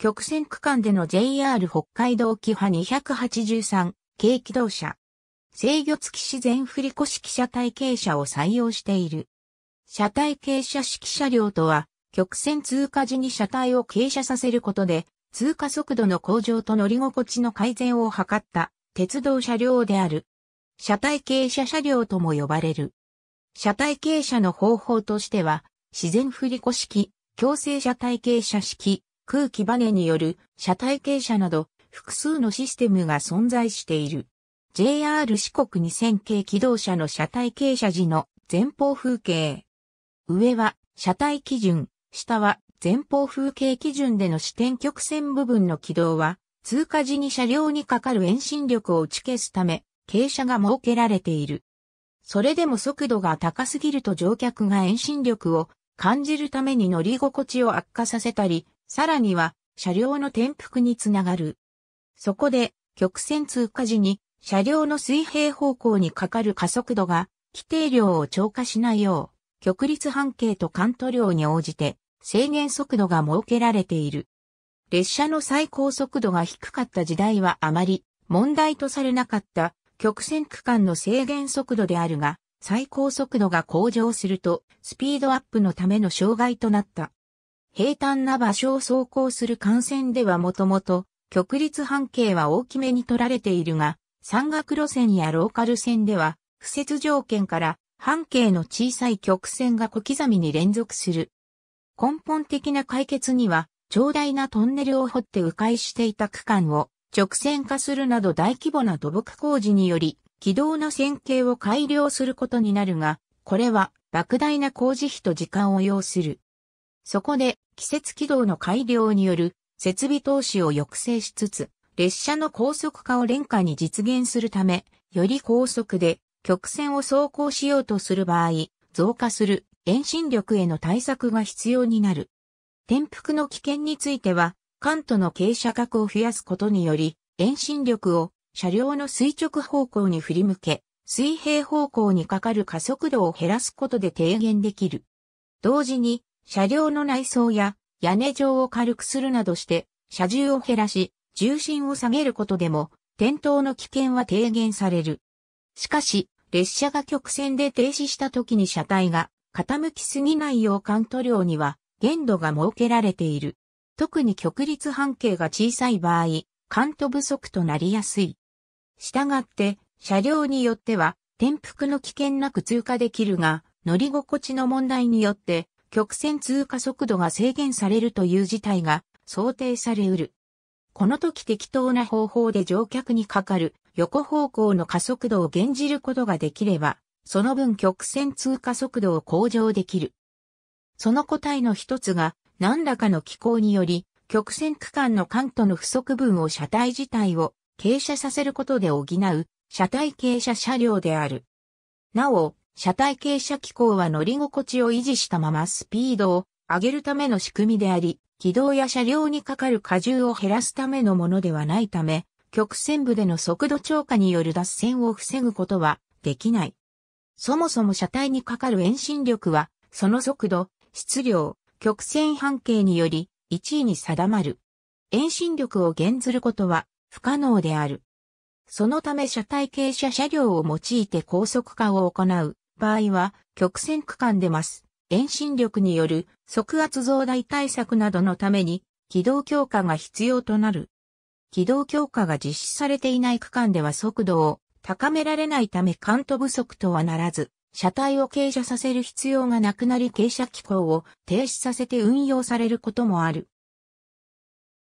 曲線区間での JR 北海道キハ283軽機動車。制御付き自然振り子式車体傾斜を採用している。車体傾斜式車両とは、曲線通過時に車体を傾斜させることで、通過速度の向上と乗り心地の改善を図った鉄道車両である。車体傾斜車両とも呼ばれる。車体傾斜の方法としては、自然振り子式、強制車体傾斜式、空気バネによる車体傾斜など複数のシステムが存在している。JR 四国2000系機動車の車体傾斜時の前方風景。上は車体基準、下は前方風景基準での視点曲線部分の軌道は通過時に車両にかかる遠心力を打ち消すため傾斜が設けられている。それでも速度が高すぎると乗客が遠心力を感じるために乗り心地を悪化させたり、さらには、車両の転覆につながる。そこで、曲線通過時に、車両の水平方向にかかる加速度が、規定量を超過しないよう、曲率半径とカント量に応じて、制限速度が設けられている。列車の最高速度が低かった時代はあまり問題とされなかった曲線区間の制限速度であるが、最高速度が向上するとスピードアップのための障害となった。平坦な場所を走行する幹線ではもともと、極率半径は大きめに取られているが、山岳路線やローカル線では、不設条件から半径の小さい曲線が小刻みに連続する。根本的な解決には、長大なトンネルを掘って迂回していた区間を直線化するなど大規模な土木工事により、軌道の線形を改良することになるが、これは莫大な工事費と時間を要する。そこで、季節軌道の改良による設備投資を抑制しつつ、列車の高速化を廉価に実現するため、より高速で曲線を走行しようとする場合、増加する遠心力への対策が必要になる。転覆の危険については、関東の傾斜角を増やすことにより、遠心力を車両の垂直方向に振り向け、水平方向にかかる加速度を減らすことで低減できる。同時に、車両の内装や屋根上を軽くするなどして、車重を減らし、重心を下げることでも、転倒の危険は低減される。しかし、列車が曲線で停止した時に車体が傾きすぎないようカント量には限度が設けられている。特に極率半径が小さい場合、カント不足となりやすい。したがって、車両によっては、転覆の危険なく通過できるが、乗り心地の問題によって、曲線通過速度が制限されるという事態が想定されうる。この時適当な方法で乗客にかかる横方向の加速度を減じることができれば、その分曲線通過速度を向上できる。その個体の一つが何らかの機構により曲線区間の関東の不足分を車体自体を傾斜させることで補う車体傾斜車両である。なお、車体傾斜機構は乗り心地を維持したままスピードを上げるための仕組みであり、軌道や車両にかかる荷重を減らすためのものではないため、曲線部での速度超過による脱線を防ぐことはできない。そもそも車体にかかる遠心力は、その速度、質量、曲線半径により1位に定まる。遠心力を減ずることは不可能である。そのため車体傾斜車両を用いて高速化を行う場合は、曲線区間でます。遠心力による速圧増大対策などのために軌道強化が必要となる。軌道強化が実施されていない区間では速度を高められないため関ト不足とはならず、車体を傾斜させる必要がなくなり傾斜機構を停止させて運用されることもある。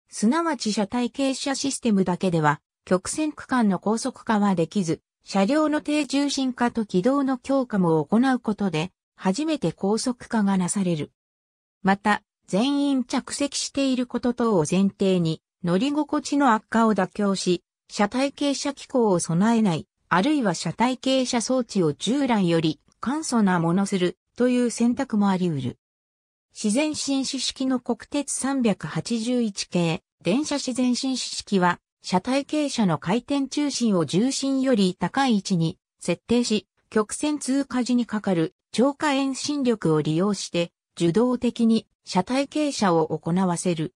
すなわち車体傾斜システムだけでは曲線区間の高速化はできず、車両の低重心化と軌道の強化も行うことで、初めて高速化がなされる。また、全員着席していること等を前提に、乗り心地の悪化を妥協し、車体傾斜機構を備えない、あるいは車体傾斜装置を従来より簡素なものするという選択もあり得る。自然紳士式の国鉄381系電車自然紳士式は車体傾斜の回転中心を重心より高い位置に設定し、曲線通過時にかかる超過遠心力を利用して受動的に車体傾斜を行わせる。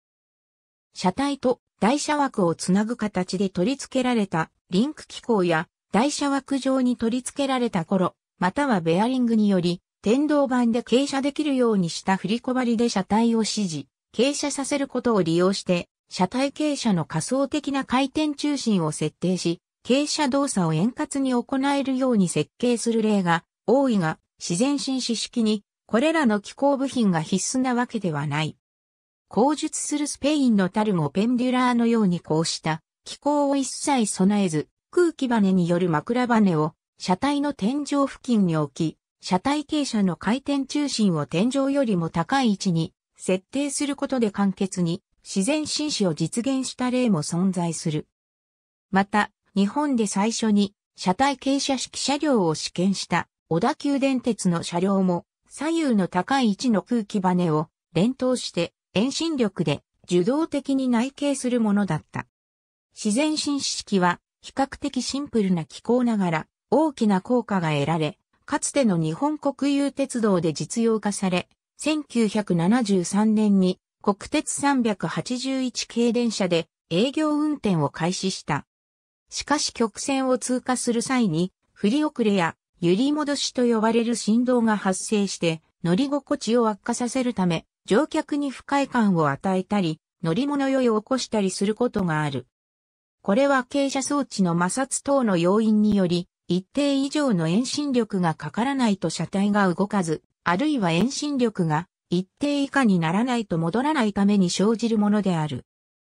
車体と台車枠をつなぐ形で取り付けられたリンク機構や台車枠上に取り付けられた頃、またはベアリングにより、天動板で傾斜できるようにした振りこばりで車体を指示、傾斜させることを利用して、車体傾斜の仮想的な回転中心を設定し、傾斜動作を円滑に行えるように設計する例が多いが、自然紳士式に、これらの機構部品が必須なわけではない。工述するスペインのタルモ・ペンデュラーのようにこうした機構を一切備えず、空気バネによる枕バネを車体の天井付近に置き、車体傾斜の回転中心を天井よりも高い位置に設定することで簡潔に自然紳士を実現した例も存在する。また、日本で最初に車体傾斜式車両を試験した小田急電鉄の車両も左右の高い位置の空気バネを連投して遠心力で受動的に内傾するものだった。自然紳士式は比較的シンプルな機構ながら大きな効果が得られ、かつての日本国有鉄道で実用化され、1973年に国鉄381系電車で営業運転を開始した。しかし曲線を通過する際に、振り遅れや揺り戻しと呼ばれる振動が発生して、乗り心地を悪化させるため、乗客に不快感を与えたり、乗り物酔いを起こしたりすることがある。これは傾斜装置の摩擦等の要因により、一定以上の遠心力がかからないと車体が動かず、あるいは遠心力が一定以下にならないと戻らないために生じるものである。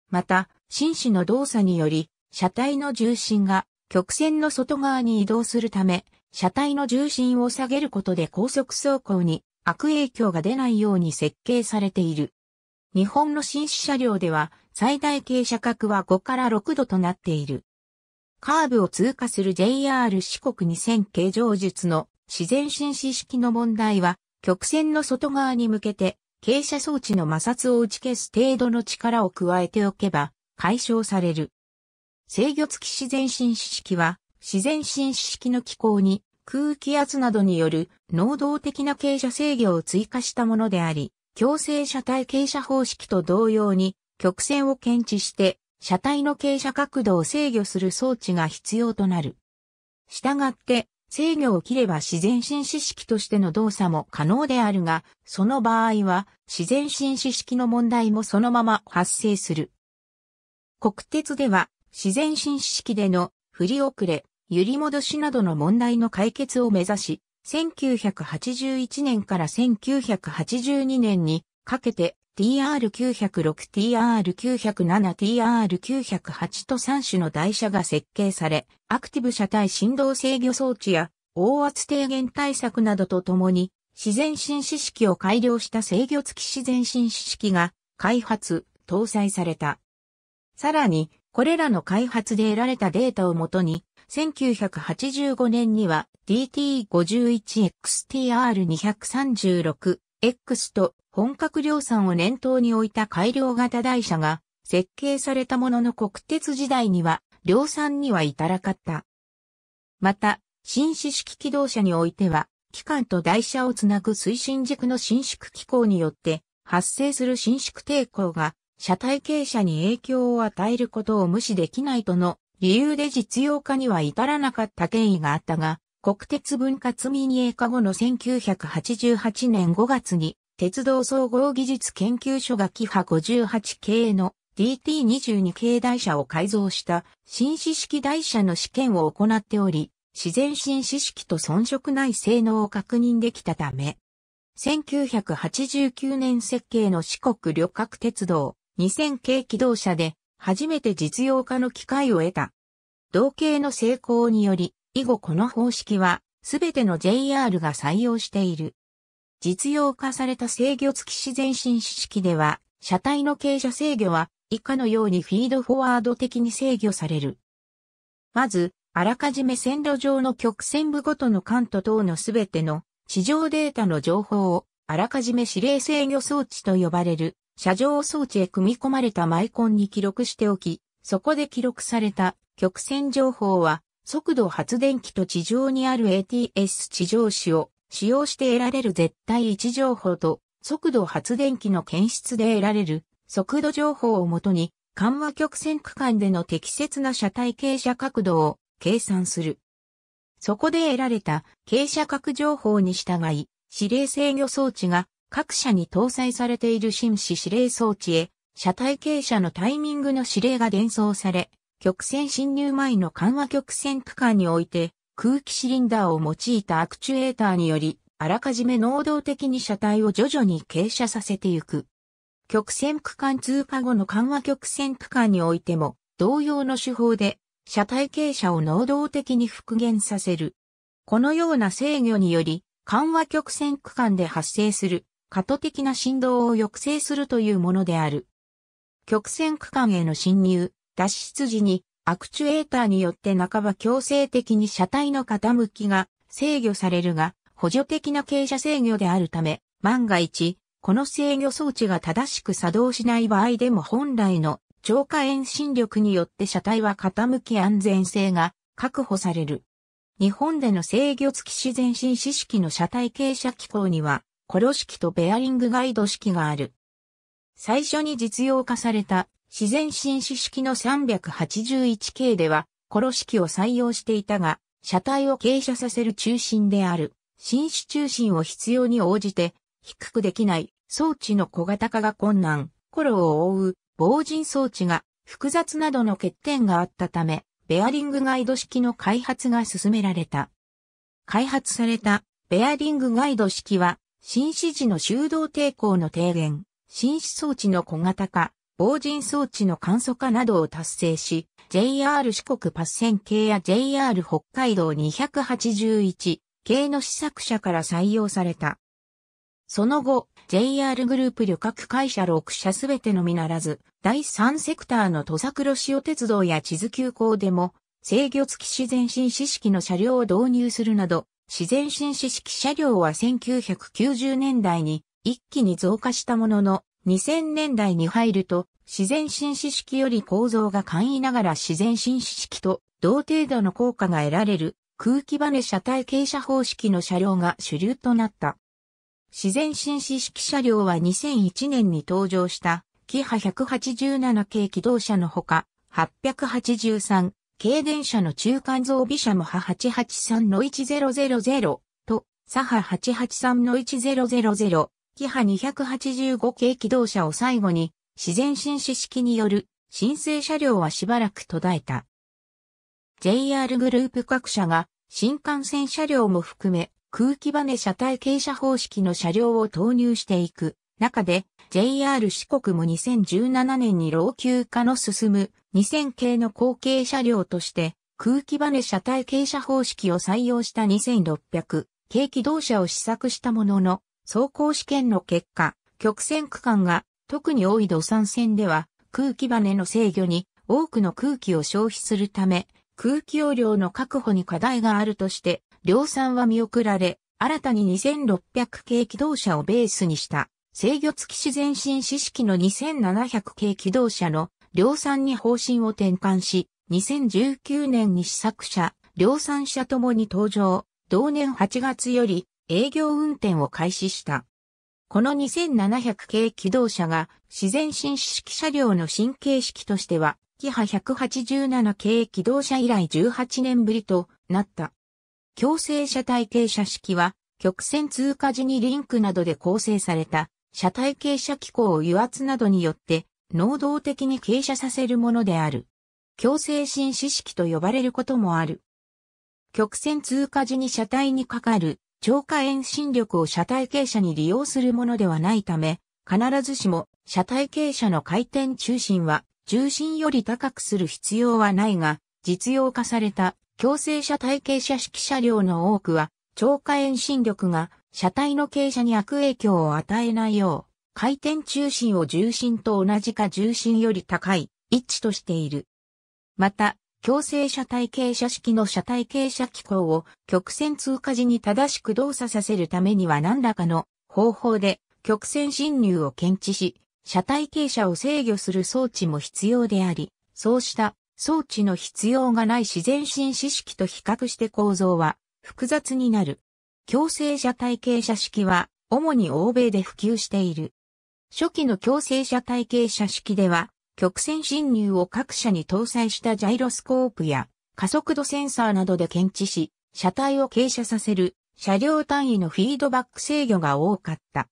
また、紳士の動作により、車体の重心が曲線の外側に移動するため、車体の重心を下げることで高速走行に悪影響が出ないように設計されている。日本の紳士車両では最大傾斜角は5から6度となっている。カーブを通過する JR 四国2000形状術の自然紳士式の問題は曲線の外側に向けて、傾斜装置の摩擦を打ち消す程度の力を加えておけば、解消される。制御付き自然進死式は、自然進死式の機構に空気圧などによる能動的な傾斜制御を追加したものであり、強制車体傾斜方式と同様に曲線を検知して車体の傾斜角度を制御する装置が必要となる。したがって制御を切れば自然紳士式としての動作も可能であるが、その場合は自然紳士式の問題もそのまま発生する。国鉄では自然紳士式での振り遅れ、揺り戻しなどの問題の解決を目指し、1981年から1982年にかけて TR906、TR907、TR908 と3種の台車が設計され、アクティブ車体振動制御装置や、大圧低減対策などとともに、自然進士式を改良した制御付き自然進士式が開発、搭載された。さらに、これらの開発で得られたデータをもとに、1985年には DT51XTR236X と本格量産を念頭に置いた改良型台車が設計されたものの国鉄時代には量産には至らかった。また、新四式機動車においては、機関と台車をつなぐ推進軸の伸縮機構によって発生する伸縮抵抗が車体傾斜に影響を与えることを無視できないとの理由で実用化には至らなかった経緯があったが、国鉄分割民営化後の1988年5月に鉄道総合技術研究所がキハ58系の DT22 系台車を改造した新式式台車の試験を行っており、自然新式式と遜色ない性能を確認できたため、1989年設計の四国旅客鉄道2000系機動車で初めて実用化の機会を得た。同系の成功により、以後この方式はすべての JR が採用している。実用化された制御付き自然進式では、車体の傾斜制御は以下のようにフィードフォワード的に制御される。まず、あらかじめ線路上の曲線部ごとの関東等のすべての地上データの情報をあらかじめ指令制御装置と呼ばれる車上装置へ組み込まれたマイコンに記録しておき、そこで記録された曲線情報は速度発電機と地上にある ATS 地上紙を使用して得られる絶対位置情報と速度発電機の検出で得られる速度情報をもとに緩和曲線区間での適切な車体傾斜角度を計算する。そこで得られた傾斜角情報に従い、指令制御装置が各社に搭載されている新指指令装置へ、車体傾斜のタイミングの指令が伝送され、曲線侵入前の緩和曲線区間において、空気シリンダーを用いたアクチュエーターにより、あらかじめ能動的に車体を徐々に傾斜させていく。曲線区間通過後の緩和曲線区間においても、同様の手法で、車体傾斜を能動的に復元させる。このような制御により、緩和曲線区間で発生する、過渡的な振動を抑制するというものである。曲線区間への侵入、脱出時にアクチュエーターによって半ば強制的に車体の傾きが制御されるが、補助的な傾斜制御であるため、万が一、この制御装置が正しく作動しない場合でも本来の超過遠心力によって車体は傾き安全性が確保される。日本での制御付き自然進式式の車体傾斜機構には、コロ式とベアリングガイド式がある。最初に実用化された自然進士式の 381K では、殺ロ式を採用していたが、車体を傾斜させる中心である、進士中心を必要に応じて、低くできない装置の小型化が困難、頃を覆う防塵装置が複雑などの欠点があったため、ベアリングガイド式の開発が進められた。開発されたベアリングガイド式は、進士時の修道抵抗の低減、進士装置の小型化、防塵装置の簡素化などを達成し、JR 四国パッセン系や JR 北海道281系の試作車から採用された。その後、JR グループ旅客会社6社すべてのみならず、第3セクターの土佐黒潮鉄道や地図急行でも、制御付き自然新四式の車両を導入するなど、自然新四式車両は1990年代に一気に増加したものの、2000年代に入ると、自然浸士式より構造が簡易ながら自然浸士式と同程度の効果が得られる空気バネ車体傾斜方式の車両が主流となった。自然浸士式車両は2001年に登場したキハ187系機動車のほか、883系電車の中間増備車もハ883の1000と、サハ883の1000キハ285系機動車を最後に、自然進死式による申請車両はしばらく途絶えた。JR グループ各社が新幹線車両も含め空気バネ車体傾斜方式の車両を投入していく中で JR 四国も2017年に老朽化の進む2000系の後継車両として空気バネ車体傾斜方式を採用した2600系機動車を試作したものの走行試験の結果、曲線区間が特に多い土産線では空気バネの制御に多くの空気を消費するため、空気容量の確保に課題があるとして、量産は見送られ、新たに2600系機動車をベースにした制御付き自然新四式の2700系機動車の量産に方針を転換し、2019年に試作車、量産車ともに登場。同年8月より営業運転を開始した。この2700系機動車が自然新式車両の新形式としては、キハ187系機動車以来18年ぶりとなった。強制車体傾斜式は、曲線通過時にリンクなどで構成された、車体傾斜機構を油圧などによって、能動的に傾斜させるものである。強制新式と呼ばれることもある。曲線通過時に車体にかかる超過遠心力を車体傾斜に利用するものではないため、必ずしも車体傾斜の回転中心は重心より高くする必要はないが、実用化された強制車体傾斜式車両の多くは、超過遠心力が車体の傾斜に悪影響を与えないよう、回転中心を重心と同じか重心より高い位置としている。また、強制車体傾斜式の車体傾斜機構を曲線通過時に正しく動作させるためには何らかの方法で曲線侵入を検知し、車体傾斜を制御する装置も必要であり、そうした装置の必要がない自然進止式と比較して構造は複雑になる。強制車体傾斜式は主に欧米で普及している。初期の強制車体傾斜式では曲線侵入を各社に搭載したジャイロスコープや加速度センサーなどで検知し、車体を傾斜させる車両単位のフィードバック制御が多かった。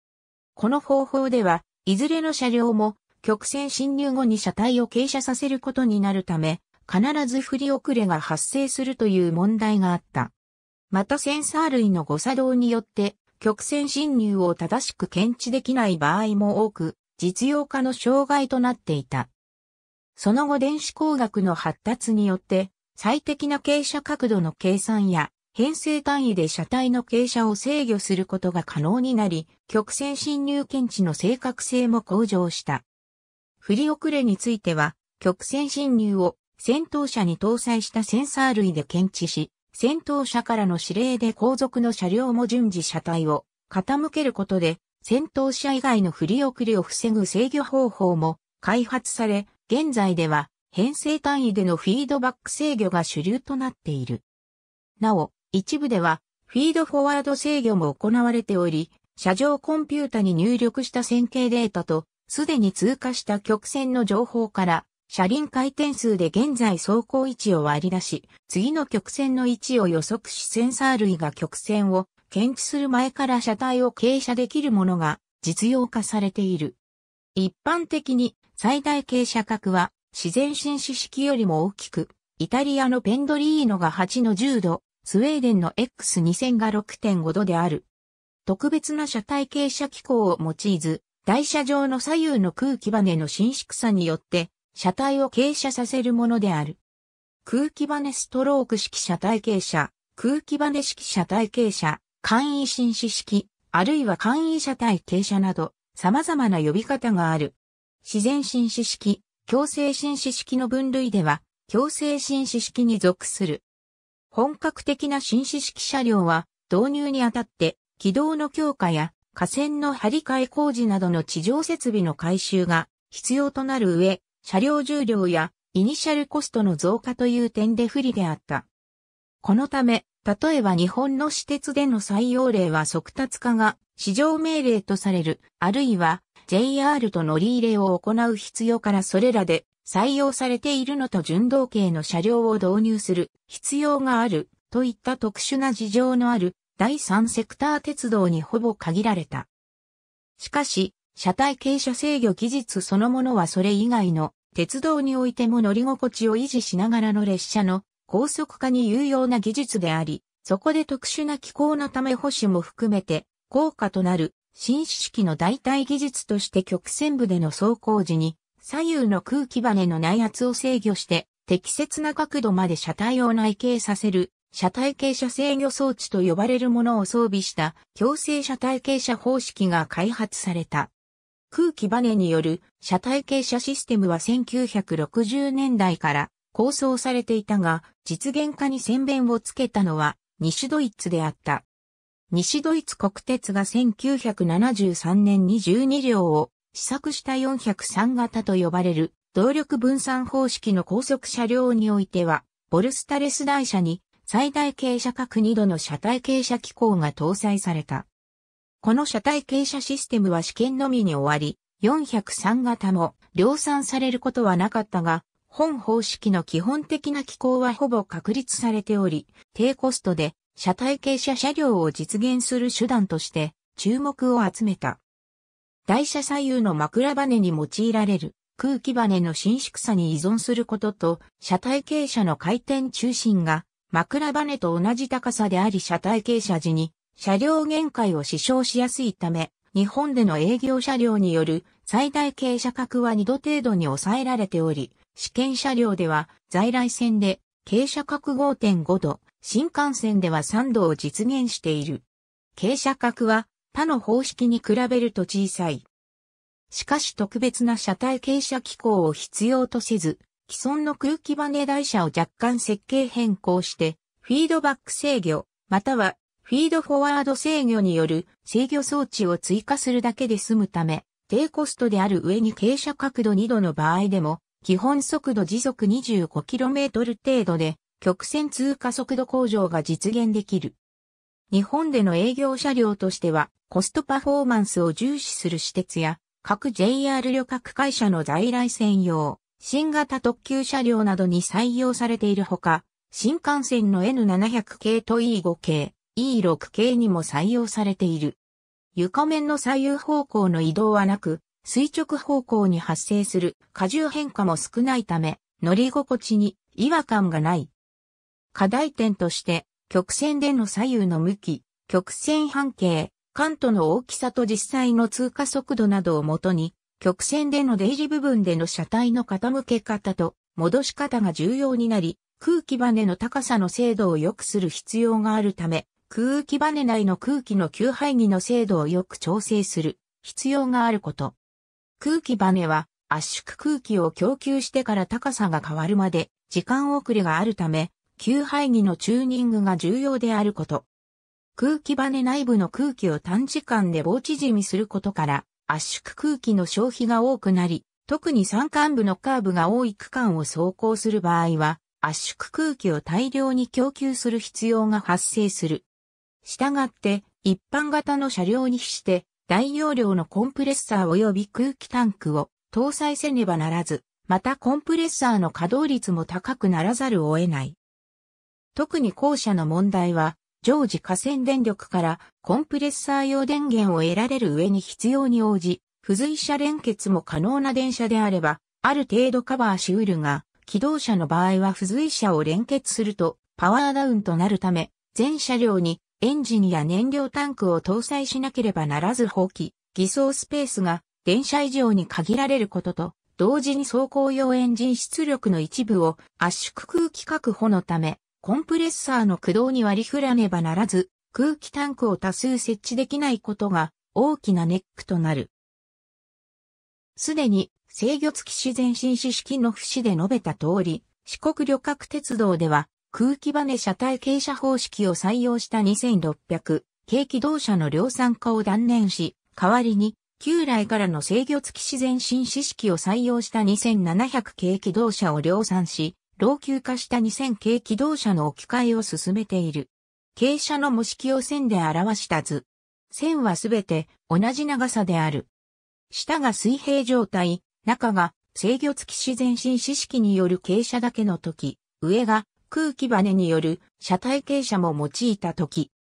この方法では、いずれの車両も曲線侵入後に車体を傾斜させることになるため、必ず振り遅れが発生するという問題があった。またセンサー類の誤作動によって曲線侵入を正しく検知できない場合も多く、実用化の障害となっていた。その後電子工学の発達によって、最適な傾斜角度の計算や、編成単位で車体の傾斜を制御することが可能になり、曲線侵入検知の正確性も向上した。振り遅れについては、曲線侵入を先頭車に搭載したセンサー類で検知し、先頭車からの指令で後続の車両も順次車体を傾けることで、先頭車以外の振り遅れを防ぐ制御方法も開発され、現在では編成単位でのフィードバック制御が主流となっている。なお、一部ではフィードフォワード制御も行われており、車上コンピュータに入力した線形データと、すでに通過した曲線の情報から、車輪回転数で現在走行位置を割り出し、次の曲線の位置を予測しセンサー類が曲線を検知する前から車体を傾斜できるものが実用化されている。一般的に最大傾斜角は自然紳士式よりも大きく、イタリアのペンドリーノが8の10度、スウェーデンの X2000 が6.5度である。特別な車体傾斜機構を用いず、台車上の左右の空気バネの伸縮さによって、車体を傾斜させるものである。空気バネストローク式車体傾斜、空気バネ式車体傾斜、簡易紳士式、あるいは簡易車体傾斜など、様々な呼び方がある。自然紳士式、強制紳士式の分類では、強制紳士式に属する。本格的な紳士式車両は、導入にあたって、軌道の強化や、架線の張り替え工事などの地上設備の改修が必要となる上、車両重量やイニシャルコストの増加という点で不利であった。このため、例えば日本の私鉄での採用例は速達化が市場命令とされる、あるいは JR と乗り入れを行う必要からそれらで採用されているのと純道系の車両を導入する必要があるといった特殊な事情のある第三セクター鉄道にほぼ限られた。しかし、車体傾斜制御技術そのものはそれ以外の鉄道においても乗り心地を維持しながらの列車の高速化に有用な技術であり、そこで特殊な機構のため保守も含めて高価となる新式の代替技術として曲線部での走行時に左右の空気バネの内圧を制御して適切な角度まで車体を内傾させる車体傾斜制御装置と呼ばれるものを装備した強制車体傾斜方式が開発された。空気バネによる車体傾斜システムは1960年代から構想されていたが実現化に宣弁をつけたのは西ドイツであった。西ドイツ国鉄が1973年に12両を試作した403型と呼ばれる動力分散方式の高速車両においては、ボルスタレス台車に最大傾斜角2度の車体傾斜機構が搭載された。この車体傾斜システムは試験のみに終わり、403型も量産されることはなかったが、本方式の基本的な機構はほぼ確立されており、低コストで車体傾斜車両を実現する手段として注目を集めた。台車左右の枕バネに用いられる空気バネの伸縮さに依存することと、車体傾斜の回転中心が枕バネと同じ高さであり車体傾斜時に車両限界を支障しやすいため、日本での営業車両による最大傾斜角は2度程度に抑えられており、試験車両では在来線で傾斜角5.5度、新幹線では3度を実現している。傾斜角は他の方式に比べると小さい。しかし特別な車体傾斜機構を必要とせず、既存の空気バネ台車を若干設計変更して、フィードバック制御、またはフィードフォワード制御による制御装置を追加するだけで済むため、低コストである上に傾斜角度2度の場合でも、基本速度時速 25km 程度で曲線通過速度向上が実現できる。日本での営業車両としては、コストパフォーマンスを重視する私鉄や、各 JR 旅客会社の在来線用、新型特急車両などに採用されているほか、新幹線の N700 系と E5 系、E6 系にも採用されている。床面の左右方向の移動はなく、垂直方向に発生する荷重変化も少ないため、乗り心地に違和感がない。課題点として、曲線での左右の向き、曲線半径、関東の大きさと実際の通過速度などをもとに、曲線での出入り部分での車体の傾け方と戻し方が重要になり、空気バネの高さの精度を良くする必要があるため、空気バネ内の空気の吸排儀の精度をよく調整する必要があること。空気バネは圧縮空気を供給してから高さが変わるまで時間遅れがあるため、旧排気のチューニングが重要であること。空気バネ内部の空気を短時間で棒縮みすることから圧縮空気の消費が多くなり、特に山間部のカーブが多い区間を走行する場合は、圧縮空気を大量に供給する必要が発生する。したがって、一般型の車両に比して、大容量のコンプレッサー及び空気タンクを搭載せねばならず、またコンプレッサーの稼働率も高くならざるを得ない。特に後者の問題は、常時河川電力からコンプレッサー用電源を得られる上に必要に応じ、付随車連結も可能な電車であれば、ある程度カバーしうるが、機動車の場合は付随車を連結するとパワーダウンとなるため、全車両にエンジンや燃料タンクを搭載しなければならず放棄、偽装スペースが電車以上に限られることと、同時に走行用エンジン出力の一部を圧縮空気確保のため、コンプレッサーの駆動に割り振らねばならず、空気タンクを多数設置できないことが大きなネックとなる。すでに制御付き自然進士式の節で述べた通り、四国旅客鉄道では空気バネ車体傾斜方式を採用した2600軽機動車の量産化を断念し、代わりに旧来からの制御付き自然進士式を採用した2700軽機動車を量産し、老朽化した2000系機動車の置き換えを進めている。傾斜の模式を線で表した図。線はすべて同じ長さである。下が水平状態、中が制御付き自然進指式による傾斜だけの時、上が空気バネによる車体傾斜も用いた時。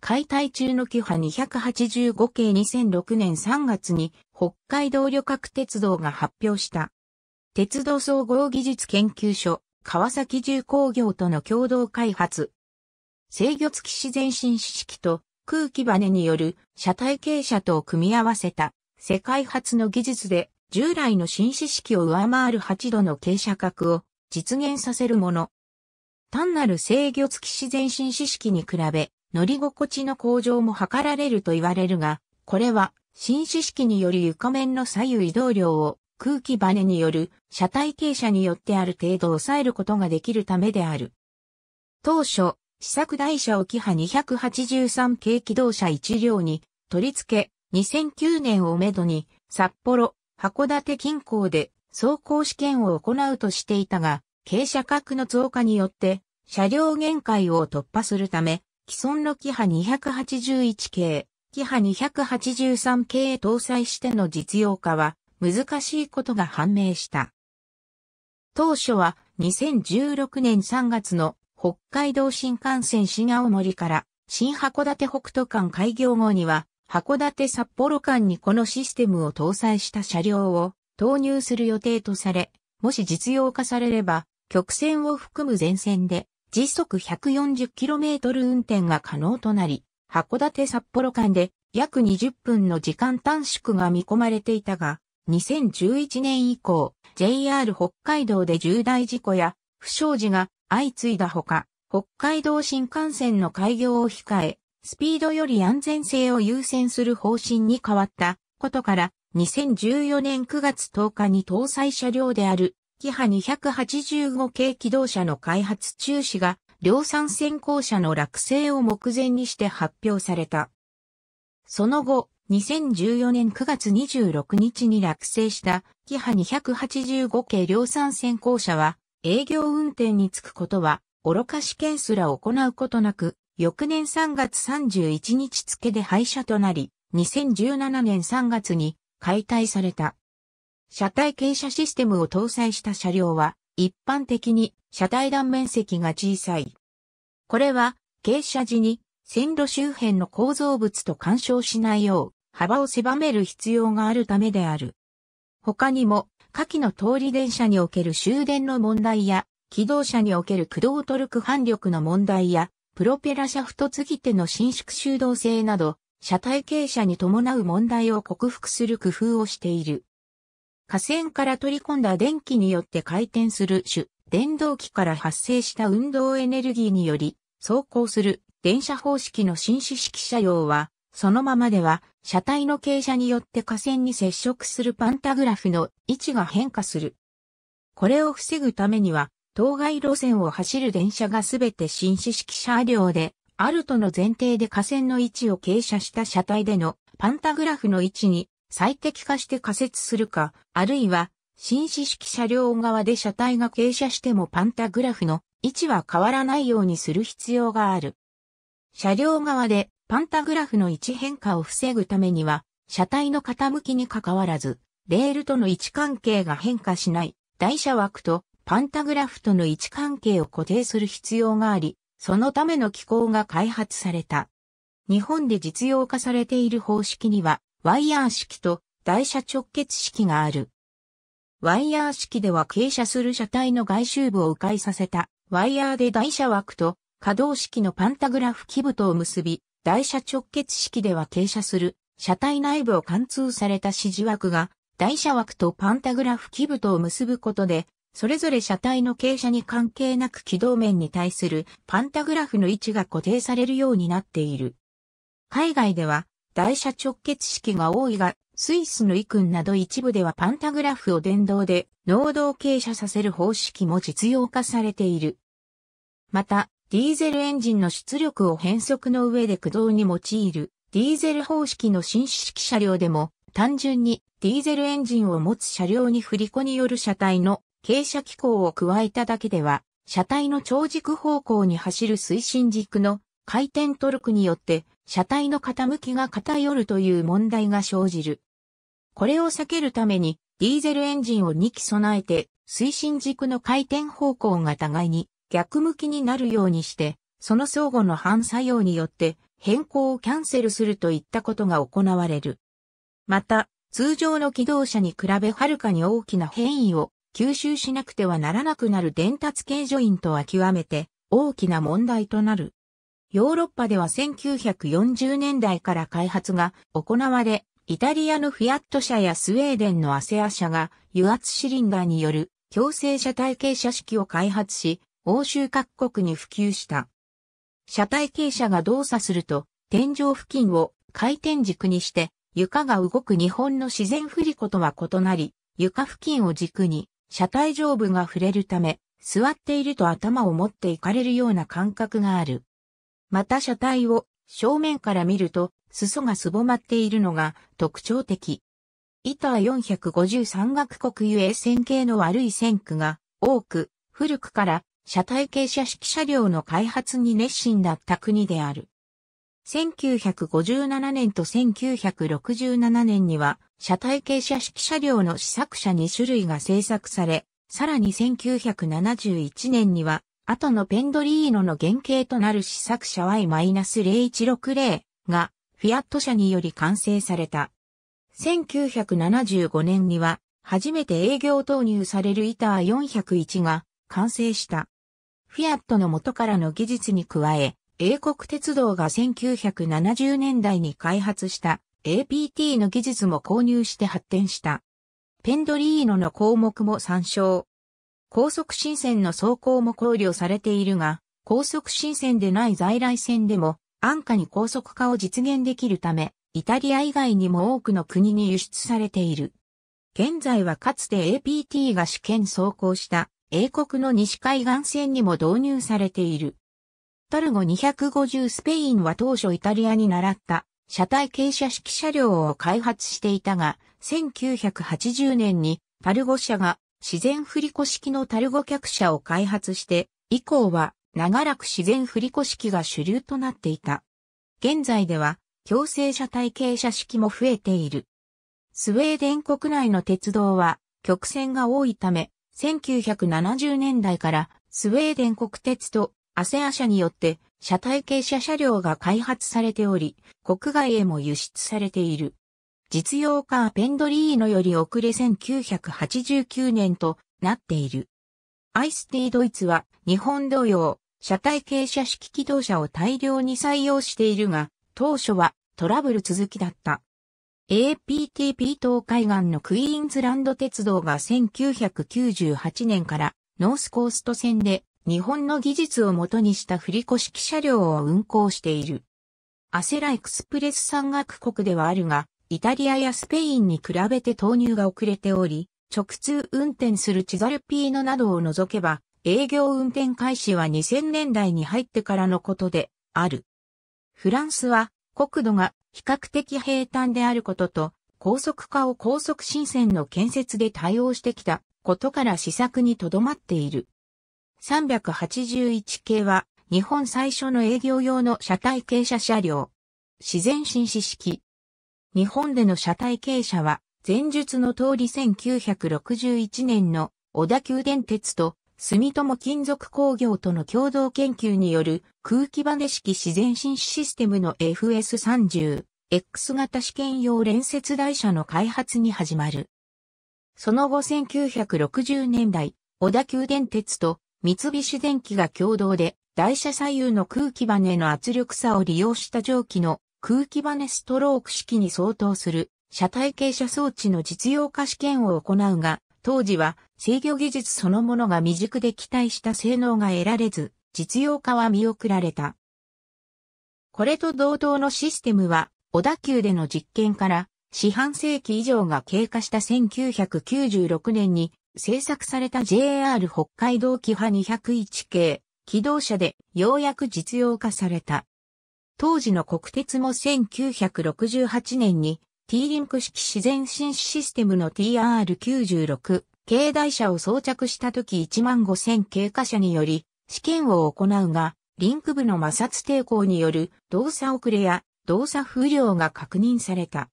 解体中のキ波285系2006年3月に北海道旅客鉄道が発表した。鉄道総合技術研究所川崎重工業との共同開発。制御付き自然進式と空気バネによる車体傾斜とを組み合わせた世界初の技術で従来の新式式を上回る8度の傾斜角を実現させるもの。単なる制御付き自然進式に比べ乗り心地の向上も図られると言われるが、これは新式式により床面の左右移動量を空気バネによる車体傾斜によってある程度抑えることができるためである。当初、試作台車をキハ283系機動車1両に取り付け、2009年をめどに札幌、函館近郊で走行試験を行うとしていたが、傾斜角の増加によって車両限界を突破するため、既存のキハ281系、キハ283系へ搭載しての実用化は難しいことが判明した。当初は2016年3月の北海道新幹線新青森から新函館北斗間開業後には函館札幌間にこのシステムを搭載した車両を投入する予定とされ、もし実用化されれば曲線を含む全線で時速 140km 運転が可能となり、函館札幌間で約20分の時間短縮が見込まれていたが、2011年以降、JR 北海道で重大事故や不祥事が相次いだほか、北海道新幹線の開業を控え、スピードより安全性を優先する方針に変わったことから、2014年9月10日に搭載車両である、キハ285系機動車の開発中止が、量産先行車の落成を目前にして発表された。その後、2014年9月26日に落成したキハ285系量産先行車は営業運転につくことは愚か試験すら行うことなく翌年3月31日付で廃車となり2017年3月に解体された。車体傾斜システムを搭載した車両は一般的に車体断面積が小さい。これは傾斜時に線路周辺の構造物と干渉しないよう幅を狭める必要があるためである。他にも、下記の通り電車における終電の問題や、機動車における駆動トルク反力の問題や、プロペラシャフト継ぎ手の伸縮修道性など、車体傾斜に伴う問題を克服する工夫をしている。架線から取り込んだ電気によって回転する主電動機から発生した運動エネルギーにより、走行する電車方式の新種式車用は、そのままでは、車体の傾斜によって架線に接触するパンタグラフの位置が変化する。これを防ぐためには、当該路線を走る電車がすべて新式車両で、あるとの前提で架線の位置を傾斜した車体でのパンタグラフの位置に最適化して仮設するか、あるいは、新式車両側で車体が傾斜してもパンタグラフの位置は変わらないようにする必要がある。車両側でパンタグラフの位置変化を防ぐためには、車体の傾きにかかわらず、レールとの位置関係が変化しない、台車枠とパンタグラフとの位置関係を固定する必要があり、そのための機構が開発された。日本で実用化されている方式には、ワイヤー式と台車直結式がある。ワイヤー式では傾斜する車体の外周部を迂回させた、ワイヤーで台車枠と可動式のパンタグラフ基部とを結び、台車直結式では傾斜する車体内部を貫通された支持枠が台車枠とパンタグラフ基部とを結ぶことで、それぞれ車体の傾斜に関係なく軌道面に対するパンタグラフの位置が固定されるようになっている。海外では台車直結式が多いが、スイスのイクンなど一部ではパンタグラフを電動で能動傾斜させる方式も実用化されている。また、ディーゼルエンジンの出力を変速の上で駆動に用いるディーゼル方式の新式車両でも単純にディーゼルエンジンを持つ車両に振り子による車体の傾斜機構を加えただけでは車体の長軸方向に走る推進軸の回転トルクによって車体の傾きが偏るという問題が生じる。これを避けるためにディーゼルエンジンを2機備えて推進軸の回転方向が互いに逆向きになるようにして、その相互の反作用によって変更をキャンセルするといったことが行われる。また、通常の機動車に比べはるかに大きな変異を吸収しなくてはならなくなる伝達系ジョイントは極めて大きな問題となる。ヨーロッパでは1940年代から開発が行われ、イタリアのフィアット社やスウェーデンのアセア社が油圧シリンダーによる強制車体系車式を開発し、欧州各国に普及した。車体傾斜が動作すると、天井付近を回転軸にして、床が動く日本の自然振り子とは異なり、床付近を軸に、車体上部が触れるため、座っていると頭を持っていかれるような感覚がある。また車体を正面から見ると、裾がすぼまっているのが特徴的。板は453学国ゆえ線形の悪い線区が多く、古くから車体傾斜式車両の開発に熱心だった国である。1957年と1967年には、車体傾斜式車両の試作車2種類が製作され、さらに1971年には、後のペンドリーノの原型となる試作車 Y-0160 が、フィアット車により完成された。1975年には、初めて営業投入されるイター401が完成した。フィアットの元からの技術に加え、英国鉄道が1970年代に開発した APT の技術も購入して発展した。ペンドリーノの項目も参照。高速新線の走行も考慮されているが、高速新線でない在来線でも安価に高速化を実現できるため、イタリア以外にも多くの国に輸出されている。現在はかつて APT が試験走行した英国の西海岸線にも導入されている。タルゴ250スペインは当初イタリアに習った車体傾斜式車両を開発していたが、1980年にタルゴ社が自然振り子式のタルゴ客車を開発して、以降は長らく自然振り子式が主流となっていた。現在では強制車体傾斜式も増えている。スウェーデン国内の鉄道は曲線が多いため、1970年代からスウェーデン国鉄とアセア社によって車体傾斜車両が開発されており、国外へも輸出されている。実用カーペンドリーノより遅れ1989年となっている。アイスティードイツは日本同様、車体傾斜式機動車を大量に採用しているが、当初はトラブル続きだった。APTP 東海岸のクイーンズランド鉄道が1998年からノースコースト線で日本の技術をもとにした振りし機車両を運行している。アセラエクスプレス山岳国ではあるが、イタリアやスペインに比べて投入が遅れており、直通運転するチザルピーノなどを除けば、営業運転開始は2000年代に入ってからのことである。フランスは国土が比較的平坦であることと、高速化を高速新線の建設で対応してきたことから試作にとどまっている。381系は日本最初の営業用の車体傾斜車両。自然紳士式。日本での車体傾斜は前述の通り1961年の小田急電鉄と住友金属工業との共同研究による空気バネ式自然進死システムの FS30、X 型試験用連接台車の開発に始まる。その後1960年代、小田急電鉄と三菱電機が共同で台車左右の空気バネの圧力差を利用した蒸気の空気バネストローク式に相当する車体傾斜装置の実用化試験を行うが、当時は制御技術そのものが未熟で期待した性能が得られず、実用化は見送られた。これと同等のシステムは、小田急での実験から、四半世紀以上が経過した1996年に製作された JR 北海道キハ201系機動車でようやく実用化された。当時の国鉄も1968年に T リンク式自然紳士システムの TR96 軽帯車を装着した時1万5000経過車により試験を行うが、リンク部の摩擦抵抗による動作遅れや動作不良が確認された。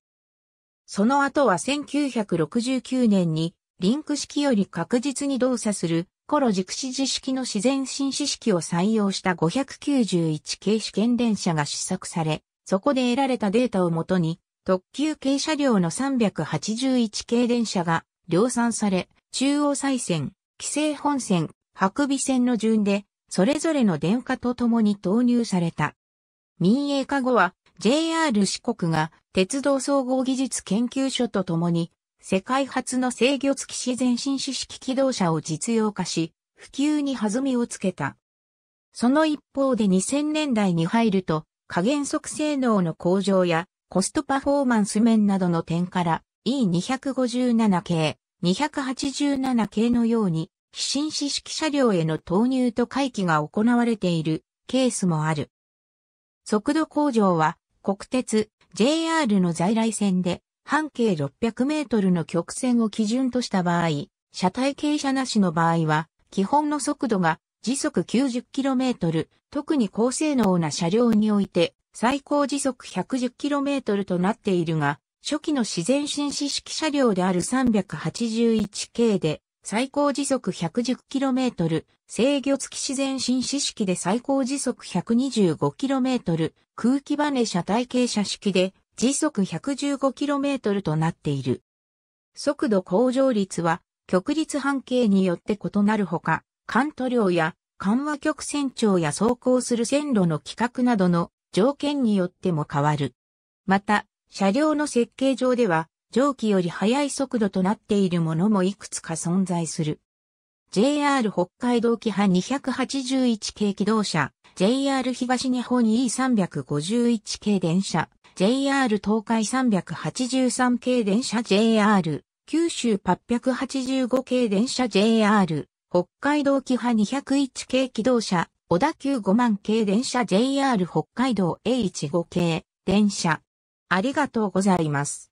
その後は1969年にリンク式より確実に動作するコロ軸指示式の自然紳士式を採用した591系試験電車が試作され、そこで得られたデータをもとに特急軽車両の381系電車が量産され、中央再線、規制本線、白尾線の順で、それぞれの電化とともに投入された。民営化後は、JR 四国が鉄道総合技術研究所とともに、世界初の制御付き自然進式式機動車を実用化し、普及に弾みをつけた。その一方で2000年代に入ると、加減速性能の向上やコストパフォーマンス面などの点から E257 系、287系のように、非新式車両への投入と回帰が行われているケースもある。速度工場は国鉄 JR の在来線で半径600メートルの曲線を基準とした場合、車体傾斜なしの場合は基本の速度が時速 90km、特に高性能な車両において最高時速 110km となっているが、初期の自然紳士式車両である381系で、最高時速 110km、制御付き自然紳士式で最高時速 125km、空気バネ車体傾斜式で時速 115km となっている。速度向上率は極率半径によって異なるほか、関東量や緩和曲線長や走行する線路の規格などの条件によっても変わる。また、車両の設計上では、蒸気より速い速度となっているものもいくつか存在する。JR 北海道規派281系機動車、JR 東日本 E351 系電車、JR 東海383系電車 JR、九州885系電車 JR、北海道規派201系機動車、小田急5万系電車 JR 北海道 A15 系電車、ありがとうございます。